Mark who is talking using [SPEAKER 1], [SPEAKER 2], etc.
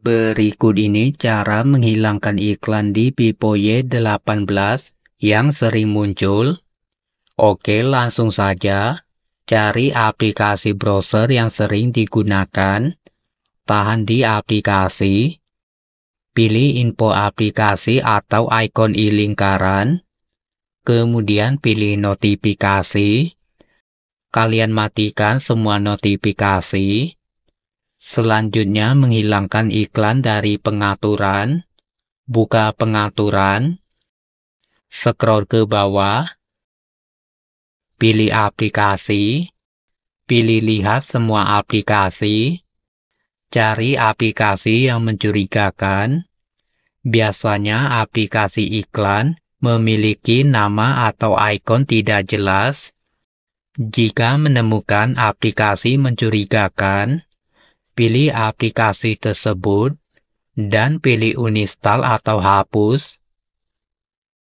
[SPEAKER 1] Berikut ini cara menghilangkan iklan di Vivo y 18 yang sering muncul. Oke, langsung saja. Cari aplikasi browser yang sering digunakan. Tahan di aplikasi. Pilih info aplikasi atau ikon i lingkaran. Kemudian pilih notifikasi. Kalian matikan semua notifikasi Selanjutnya menghilangkan iklan dari pengaturan, buka pengaturan, scroll ke bawah, pilih aplikasi, pilih lihat semua aplikasi, cari aplikasi yang mencurigakan. Biasanya aplikasi iklan memiliki nama atau ikon tidak jelas. Jika menemukan aplikasi mencurigakan, Pilih aplikasi tersebut dan pilih uninstall atau hapus